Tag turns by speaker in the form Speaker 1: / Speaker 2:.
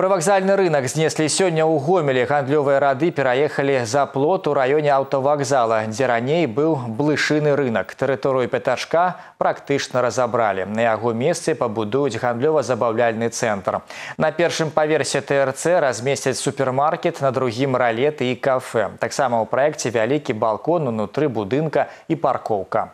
Speaker 1: Правакзальны рынок снесли сегодня у гомелі гандлёвыя рады переехали за плот у районе автовокзала. дзе раней быў блышыны рынак. Тэрыторыю пятачка практычна разабралі. На его месте пабудуюць гандлёва забавляльный центр. На первом поверсе ТРЦ разместят супермаркет, на другим ралеты и кафе. Таксама ў проекте великий балкон внутри будинка и парковка.